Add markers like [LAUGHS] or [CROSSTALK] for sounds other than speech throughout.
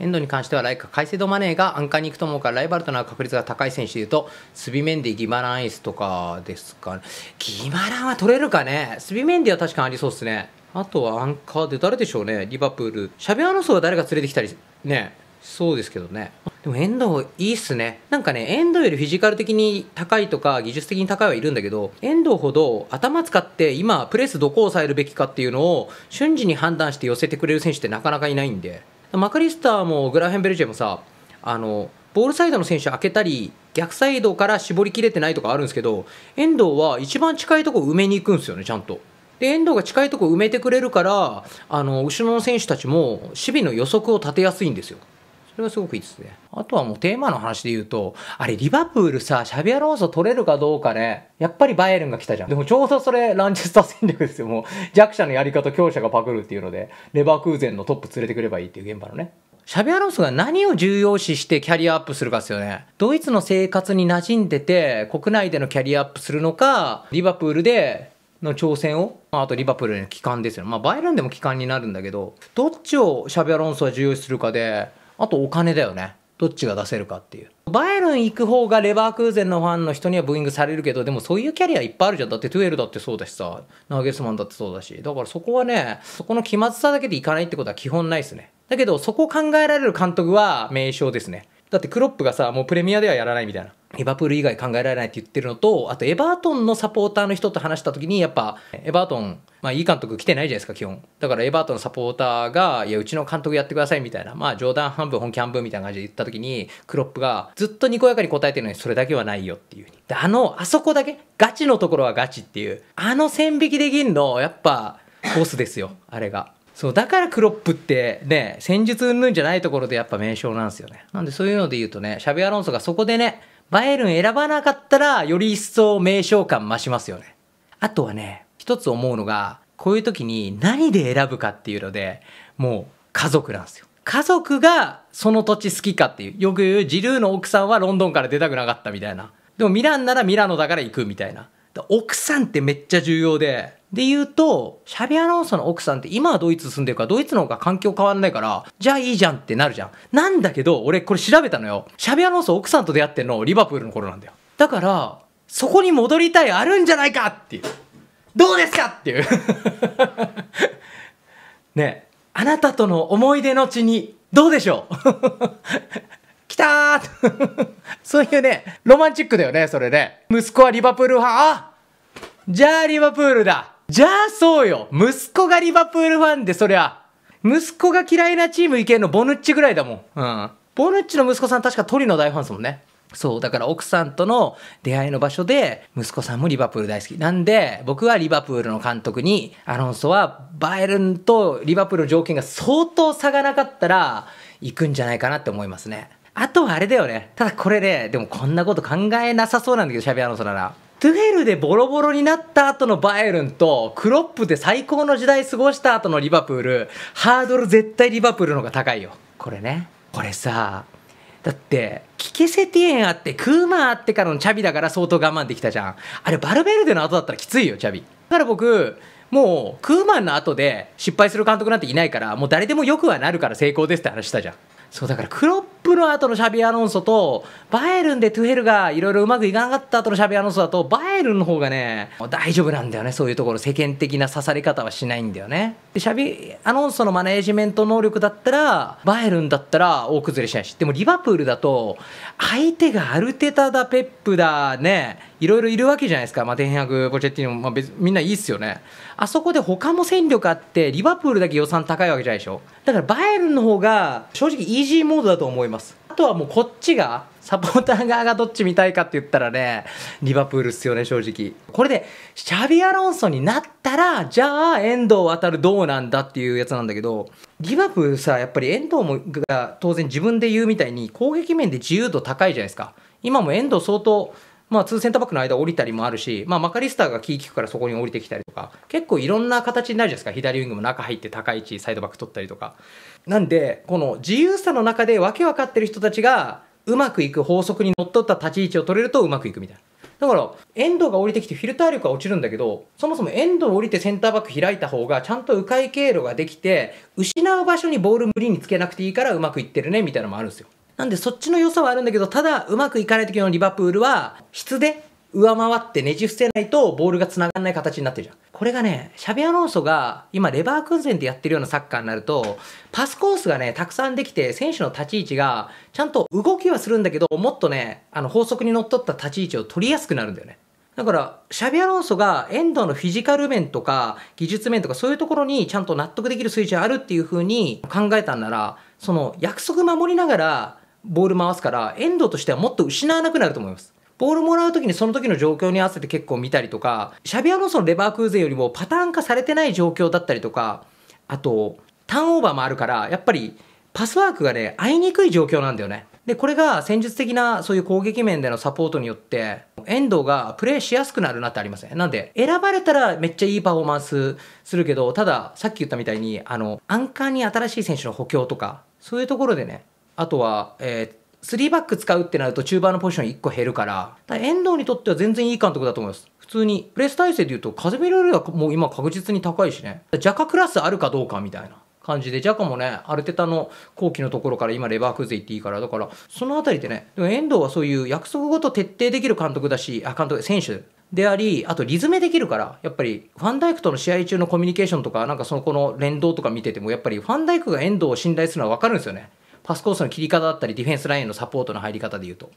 エンドに関しては、ライカ、カイセドマネーがアンカーに行くと思うから、ライバルとなる確率が高い選手でいうと、スビメンディ、ギマランエースとかですかね。ギマランは取れるかね。スビメンディは確かにありそうですね。あとはアンカーで誰でしょうね。リバプール。シャビアノソが誰か連れてきたり、ね。そうですけどね。でもエンドいいっすね。なんかね、エンドよりフィジカル的に高いとか技術的に高いはいるんだけど、エンドほど頭使って今プレスどこを抑えるべきかっていうのを瞬時に判断して寄せてくれる選手ってなかなかいないんで。マクリスターもグラフェンベルジェもさあのボールサイドの選手開けたり逆サイドから絞りきれてないとかあるんですけど遠藤は一番近いとこ埋めに行くんですよねちゃんと。で遠藤が近いとこ埋めてくれるからあの後ろの選手たちも守備の予測を立てやすいんですよ。れはすごくいいですね。あとはもうテーマの話で言うと、あれ、リバプールさ、シャビアロンソ取れるかどうかね、やっぱりバイエルンが来たじゃん。でもちょうどそれ、ランチェスター戦略ですよ。もう弱者のやり方、強者がパクるっていうので、レバークーゼンのトップ連れてくればいいっていう現場のね。シャビアロンソが何を重要視してキャリアアップするかですよね。ドイツの生活に馴染んでて、国内でのキャリアアップするのか、リバプールでの挑戦を、まあ、あとリバプールの帰還ですよね。まあ、バイエルンでも帰還になるんだけど、どっちをシャビアロンソは重要視するかで、あとお金だよね。どっちが出せるかっていう。バイルン行く方がレバークーゼンのファンの人にはブーイングされるけど、でもそういうキャリアいっぱいあるじゃん。だってトゥエルだってそうだしさ、ナーゲスマンだってそうだし。だからそこはね、そこの気まずさだけでいかないってことは基本ないですね。だけど、そこを考えられる監督は名称ですね。だってクロップがさもうプレミアではやらないみたいなリバプール以外考えられないって言ってるのとあとエバートンのサポーターの人と話した時にやっぱエバートン、まあ、いい監督来てないじゃないですか基本だからエバートンのサポーターがいやうちの監督やってくださいみたいなまあ冗談半分本気半分みたいな感じで言った時にクロップがずっとにこやかに答えてるのにそれだけはないよっていうであのあそこだけガチのところはガチっていうあの線引きできんのやっぱボスですよあれが。そうだからクロップってね戦術うんぬんじゃないところでやっぱ名称なんですよねなんでそういうので言うとねシャビアロンソがそこでねバエルン選ばなかったらより一層名称感増しますよねあとはね一つ思うのがこういう時に何で選ぶかっていうのでもう家族なんですよ家族がその土地好きかっていうよく言うジルーの奥さんはロンドンから出たくなかったみたいなでもミランならミラノだから行くみたいな奥さんってめっちゃ重要でで言うと、シャビアロンソの奥さんって今はドイツ住んでるから、ドイツの方が環境変わんないから、じゃあいいじゃんってなるじゃん。なんだけど、俺これ調べたのよ。シャビアロンソ奥さんと出会ってんのリバプールの頃なんだよ。だから、そこに戻りたいあるんじゃないかっていう。どうですかっていう [LAUGHS] ねあなたとの思い出の地に、どうでしょう [LAUGHS] 来たー [LAUGHS] そういうね、ロマンチックだよね、それね。息子はリバプール派、あじゃあリバプールだじゃあそうよ息子がリバプールファンでそりゃ、息子が嫌いなチーム行けんのボヌッチぐらいだもん。うん。ボヌッチの息子さん確かトリの大ファンですもんね。そう、だから奥さんとの出会いの場所で、息子さんもリバプール大好き。なんで、僕はリバプールの監督に、アロンソはバイエルンとリバプールの条件が相当差がなかったら、行くんじゃないかなって思いますね。あとはあれだよね。ただこれで、ね、でもこんなこと考えなさそうなんだけど、シャビアロンソなら。トゥヘルでボロボロになった後のバイエルンとクロップで最高の時代過ごした後のリバプールハードル絶対リバプールの方が高いよこれねこれさだってキケセティエンあってクーマーあってからのチャビだから相当我慢できたじゃんあれバルベルデの後だったらきついよチャビだから僕もうクーマンの後で失敗する監督なんていないからもう誰でもよくはなるから成功ですって話したじゃんそうだからクロップの後のシャビアロンソと、バエルンでトゥヘルがいろいろうまくいかなかった後のシャビアロンソだと、バエルンの方がね、大丈夫なんだよね、そういうところ、世間的な刺され方はしないんだよね。で、シャビアロンソのマネージメント能力だったら、バエルンだったら大崩れしないし、でもリバプールだと、相手がアルテタだ、ペップだ、ね、いろいろいるわけじゃないですか、まあ、天白、ポチェッティーまあ別、みんないいっすよね。あそこで他も戦力あって、リバプールだけ予算高いわけじゃないでしょ。だからバエルンの方が、正直イージーモードだと思います。ますあとはもうこっちがサポーター側がどっち見たいかって言ったらねリバプールっすよね正直これでシャビアロンソになったらじゃあ遠藤渡るどうなんだっていうやつなんだけどリバプールさやっぱり遠藤もが当然自分で言うみたいに攻撃面で自由度高いじゃないですか今も遠藤相当まあ、2センターバックの間降りたりもあるし、まあ、マカリスターがキー利くからそこに降りてきたりとか、結構いろんな形になるじゃないですか。左ウィングも中入って高い位置、サイドバック取ったりとか。なんで、この自由さの中で訳分かってる人たちが、うまくいく法則にのっとった立ち位置を取れるとうまくいくみたいな。だから、遠藤が降りてきてフィルター力は落ちるんだけど、そもそも遠藤降りてセンターバック開いた方が、ちゃんと迂回経路ができて、失う場所にボール無理につけなくていいからうまくいってるね、みたいなのもあるんですよ。なんでそっちの良さはあるんだけど、ただうまくいかない時のリバプールは、質で上回ってねじ伏せないとボールが繋がらない形になってるじゃん。これがね、シャビアロンソが今レバークンゼンでやってるようなサッカーになると、パスコースがね、たくさんできて、選手の立ち位置が、ちゃんと動きはするんだけど、もっとね、あの法則に則っった立ち位置を取りやすくなるんだよね。だから、シャビアロンソが遠藤のフィジカル面とか、技術面とか、そういうところにちゃんと納得できる数値があるっていうふうに考えたんなら、その約束守りながら、ボール回すから遠藤としてはもっと失わなくなると思います。ボールもらう時にその時の状況に合わせて結構見たりとか、シャビアロンソのレバークーゼよりもパターン化されてない状況だったりとか、あと、ターンオーバーもあるから、やっぱりパスワークがね、合いにくい状況なんだよね。で、これが戦術的なそういう攻撃面でのサポートによって、遠藤がプレーしやすくなるなってありませね。なんで、選ばれたらめっちゃいいパフォーマンスするけど、ただ、さっき言ったみたいに、あの、アンカーに新しい選手の補強とか、そういうところでね、あとは、えー、3バック使うってなると中盤のポジション1個減るからから遠藤にとっては全然いい監督だと思います普通にプレス体制でいうと風見ールがもう今確実に高いしねジャカクラスあるかどうかみたいな感じで、ジャカもね、アルテタの後期のところから今レバークーゼっていいから、だから、そのあたりでね、でも遠藤はそういう約束ごと徹底できる監督だし、あ、監督、選手であり、あとリズムできるから、やっぱりファンダイクとの試合中のコミュニケーションとか、なんかそのこの連動とか見てても、やっぱりファンダイクが遠藤を信頼するのはわかるんですよね。パスコースの切り方だったりディフェンスラインのサポートの入り方でいうと。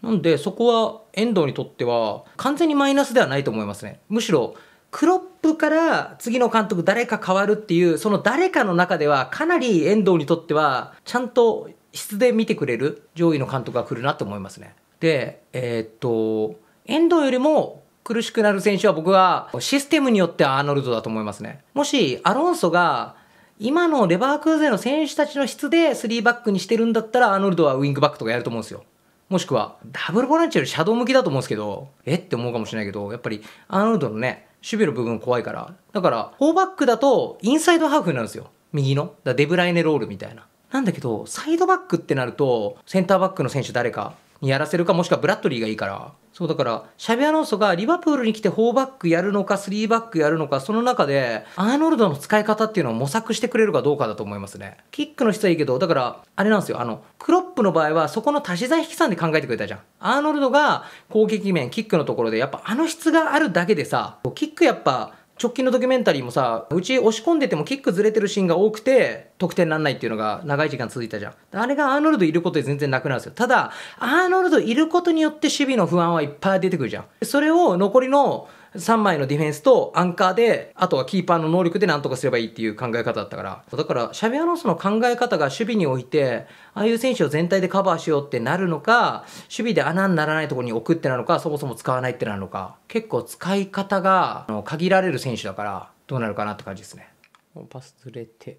なんでそこは遠藤にとっては完全にマイナスではないと思いますね。むしろクロップから次の監督誰か変わるっていうその誰かの中ではかなり遠藤にとってはちゃんと質で見てくれる上位の監督が来るなと思いますね。で、えー、っと、遠藤よりも苦しくなる選手は僕はシステムによってはアーノルドだと思いますね。もしアロンソが今のレバークーゼンの選手たちの質で3バックにしてるんだったらアーノルドはウイングバックとかやると思うんですよ。もしくはダブルボランチよりシャドウ向きだと思うんですけど、えって思うかもしれないけど、やっぱりアーノルドのね、守備の部分怖いから。だから、4バックだとインサイドハーフになるんですよ。右の。だデブライネロールみたいな。なんだけど、サイドバックってなると、センターバックの選手誰かにやらせるか、もしくはブラッドリーがいいから、そうだからシャビアノーソがリバプールに来て4バックやるのか3バックやるのかその中でアーノルドの使い方っていうのを模索してくれるかどうかだと思いますねキックの質はいいけどだからあれなんですよあのクロップの場合はそこの足し算引き算で考えてくれたじゃんアーノルドが攻撃面キックのところでやっぱあの質があるだけでさキックやっぱ直近のドキュメンタリーもさうち押し込んでてもキックずれてるシーンが多くて得点なんないっていうのが長い時間続いたじゃんあれがアーノルドいることで全然なくなるんですよただアーノルドいることによって守備の不安はいっぱい出てくるじゃんそれを残りの3枚のディフェンスとアンカーで、あとはキーパーの能力で何とかすればいいっていう考え方だったから。だから、シャビアロンソの考え方が守備において、ああいう選手を全体でカバーしようってなるのか、守備で穴にならないところに置くってなのか、そもそも使わないってなるのか、結構使い方が限られる選手だから、どうなるかなって感じですね。パスずれて。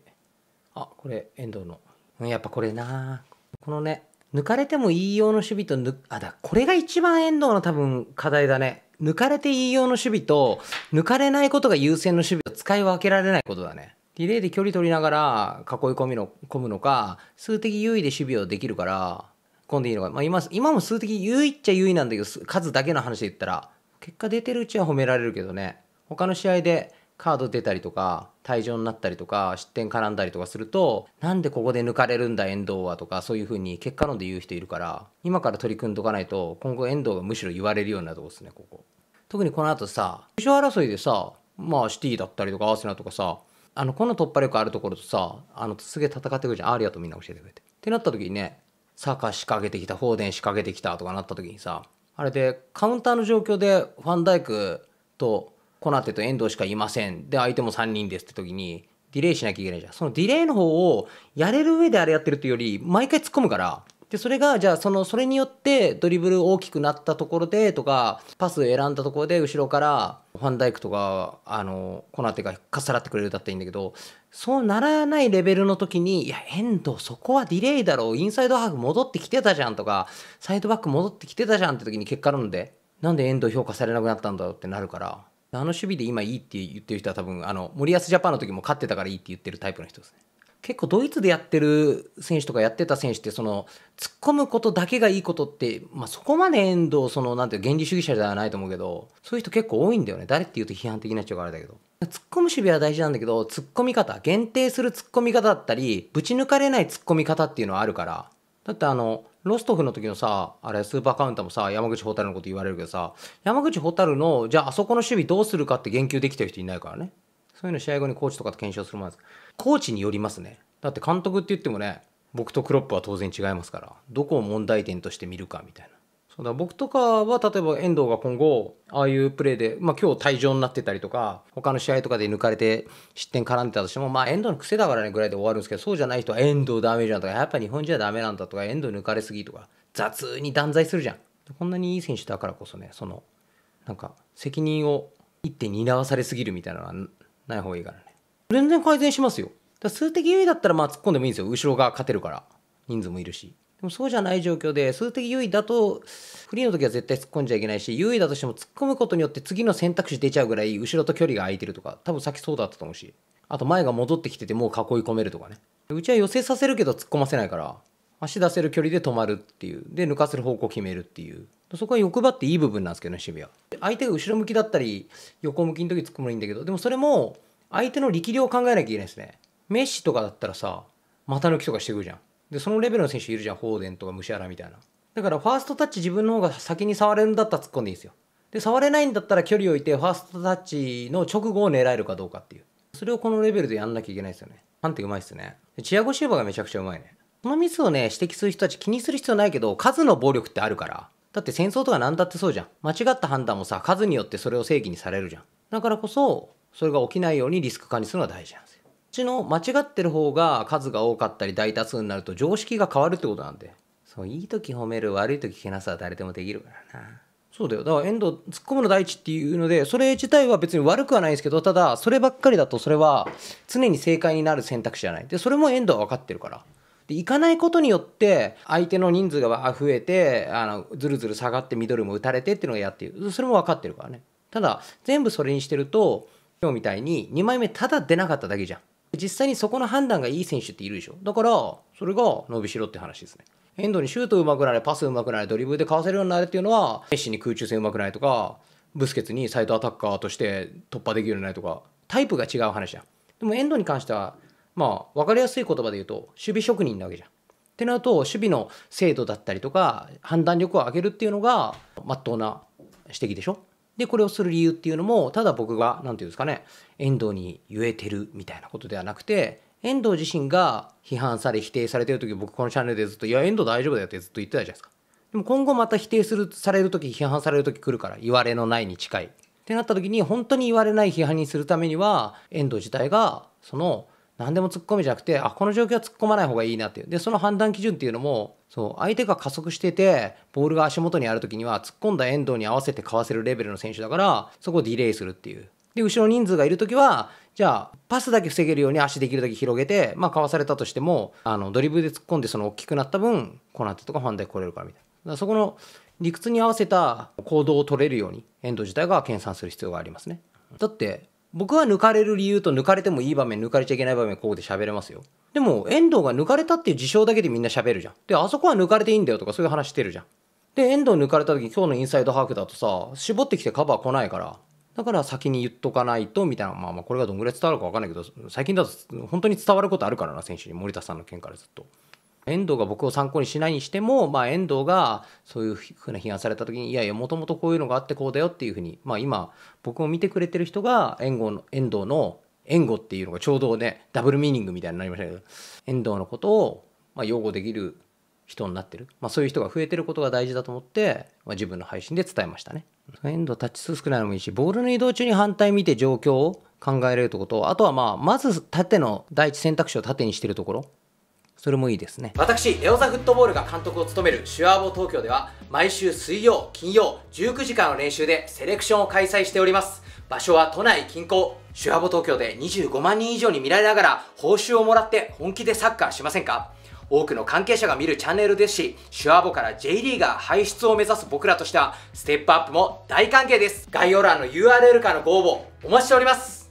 あ、これ、遠藤の。やっぱこれなこのね、抜かれてもいいようの守備とぬ、あ、だ、これが一番遠藤の多分課題だね。抜かれていいようの守備と、抜かれないことが優先の守備と使い分けられないことだね。リレーで距離取りながら囲い込みの、込むのか、数的優位で守備をできるから、今んでいいのか。まあ今、今も数的優位っちゃ優位なんだけど、数だけの話で言ったら、結果出てるうちは褒められるけどね。他の試合で、カード出たりとか退場になったりとか失点絡んだりとかするとなんでここで抜かれるんだ遠藤はとかそういうふうに結果論で言う人いるから今から取り組んどかないと今後遠藤がむしろ言われるようになとこですねここ特にこの後さ優勝争いでさまあシティだったりとかアーセナとかさあのこの突破力あるところとさあのすげえ戦ってくるじゃんありがとうみんな教えてくれてってなった時にねサッカー仕掛けてきたフォーデン仕掛けてきたとかなった時にさあれでカウンターの状況でファンダイクとコナテと遠藤しかいませんで相手も3人ですって時にディレイしなきゃいけないじゃんそのディレイの方をやれる上であれやってるというより毎回突っ込むからでそれがじゃあそのそれによってドリブル大きくなったところでとかパス選んだところで後ろからファンダイクとかあのコナテがかっさらってくれるだったらいいんだけどそうならないレベルの時に「いや遠藤そこはディレイだろうインサイドハーフ戻ってきてたじゃん」とか「サイドバック戻ってきてたじゃん」って時に結果論でなんで遠藤評価されなくなったんだろうってなるからあの守備で今いいって言ってる人は多分あの森保ジャパンの時も勝ってたからいいって言ってるタイプの人ですね結構ドイツでやってる選手とかやってた選手ってその突っ込むことだけがいいことって、まあ、そこまで遠藤そのなんて原理主義者ではないと思うけどそういう人結構多いんだよね誰っていうと批判的な人があれだけど突っ込む守備は大事なんだけど突っ込み方限定する突っ込み方だったりぶち抜かれない突っ込み方っていうのはあるからだってあのロストフの時のさあれスーパーカウンターもさ山口蛍のこと言われるけどさ山口蛍のじゃああそこの守備どうするかって言及できてる人いないからねそういうの試合後にコーチとかと検証するもんですコーチによりますねだって監督って言ってもね僕とクロップは当然違いますからどこを問題点として見るかみたいなそうだ僕とかは例えば遠藤が今後ああいうプレーで、まあ、今日退場になってたりとか他の試合とかで抜かれて失点絡んでたとしても、まあ、遠藤の癖だからねぐらいで終わるんですけどそうじゃない人は遠藤ダメじゃんとかやっぱ日本人はダメなんだとか遠藤抜かれすぎとか雑に断罪するじゃんこんなにいい選手だからこそねそのなんか責任を一手担わされすぎるみたいなのはない方がいいからね全然改善しますよだ数的優位だったらまあ突っ込んでもいいんですよ後ろが勝てるから人数もいるしでもそうじゃない状況で、数的優位だと、フリーの時は絶対突っ込んじゃいけないし、優位だとしても突っ込むことによって次の選択肢出ちゃうぐらい、後ろと距離が空いてるとか、多分さっきそうだったと思うし、あと前が戻ってきててもう囲い込めるとかね。うちは寄せさせるけど突っ込ませないから、足出せる距離で止まるっていう。で、抜かせる方向決めるっていう。そこは欲張っていい部分なんですけどね、守備は。相手が後ろ向きだったり、横向きの時突っ込むのいいんだけど、でもそれも、相手の力量を考えなきゃいけないですね。メッシとかだったらさ、股抜きとかしてくるじゃん。でそのレベルの選手いるじゃん放電とか虫シみたいなだからファーストタッチ自分の方が先に触れるんだったら突っ込んでいいですよで触れないんだったら距離を置いてファーストタッチの直後を狙えるかどうかっていうそれをこのレベルでやんなきゃいけないですよね判定うまいっすねチアゴシューバがめちゃくちゃうまいねこのミスをね指摘する人たち気にする必要ないけど数の暴力ってあるからだって戦争とか何だってそうじゃん間違った判断もさ数によってそれを正義にされるじゃんだからこそそれが起きないようにリスク管理するのは大事なんですちの間違ってる方が数が多かったり大多数になると常識が変わるってことなんでそういい時褒める悪い時けなさは誰でもできるからなそうだよだから遠藤突っ込むの第一っていうのでそれ自体は別に悪くはないんですけどただそればっかりだとそれは常に正解になる選択肢じゃないでそれも遠藤は分かってるからで行かないことによって相手の人数が増えてあのずるずる下がってミドルも打たれてっていうのが嫌っていうそれも分かってるからねただ全部それにしてると今日みたいに2枚目ただ出なかっただけじゃん実際にそこの判断がいい選手っているでしょだからそれが伸びしろって話ですね遠藤にシュート上手くなれパス上手くなれドリブルでかわせるようになれっていうのはメッシに空中戦上手くないとかブスケツにサイドアタッカーとして突破できるようになるとかタイプが違う話じゃんでも遠藤に関してはまあ分かりやすい言葉で言うと守備職人なわけじゃんってなると守備の精度だったりとか判断力を上げるっていうのがまっとうな指摘でしょで、これをする理由っていうのも、ただ僕が、何て言うんですかね、遠藤に言えてるみたいなことではなくて、遠藤自身が批判され否定されてる時僕このチャンネルでずっと「いや遠藤大丈夫だよ」ってずっと言ってたじゃないですかでも今後また否定するされる時批判される時来るから言われのないに近いってなった時に本当に言われない批判にするためには遠藤自体がその何でも突っ込みじゃなくてあこの状況は突っ込まない方がいいなっていうでその判断基準っていうのもそう相手が加速しててボールが足元にある時には突っ込んだ遠藤に合わせてかわせるレベルの選手だからそこをディレイするっていうで後ろ人数がいる時はじゃあパスだけ防げるように足できるだけ広げてまあかわされたとしてもあのドリブルで突っ込んでその大きくなった分この後とかファン来れるからみたいなそこの理屈に合わせた行動を取れるように遠藤自体が計算する必要がありますねだって僕は抜かれる理由と抜かれてもいい場面抜かれちゃいけない場面ここで喋れますよでも遠藤が抜かれたっていう事象だけでみんな喋るじゃんであそこは抜かれていいんだよとかそういう話してるじゃんで遠藤抜かれた時今日のインサイドハーフだとさ絞ってきてカバー来ないからだから先に言っとかないとみたいな、まあ、まあこれがどんぐらい伝わるか分かんないけど最近だと本当に伝わることあるからな選手に森田さんの件からずっと遠藤が僕を参考にしないにしても、まあ、遠藤がそういうふうな批判された時にいやいやもともとこういうのがあってこうだよっていうふうに、まあ、今僕を見てくれてる人が遠藤の遠藤の援護っていうのがちょうどねダブルミーニングみたいになりましたけど遠藤のことをま擁護できる人になってる、まあ、そういう人が増えてることが大事だと思って、まあ、自分の配信で伝えましたね。遠藤タッチ数少ないのもいいしボールの移動中に反対見て状況を考えられるとことあとはまあまず縦の第一選択肢を縦にしてるところそれもいいですね私レオザフットボールが監督を務めるシュアーボ東京では毎週水曜金曜19時間の練習でセレクションを開催しております場所は都内近郊シュアボ東京で25万人以上に見られながら報酬をもらって本気でサッカーしませんか多くの関係者が見るチャンネルですし、シュアボから J リーガー輩出を目指す僕らとしては、ステップアップも大歓迎です。概要欄の URL からのご応募、お待ちしております。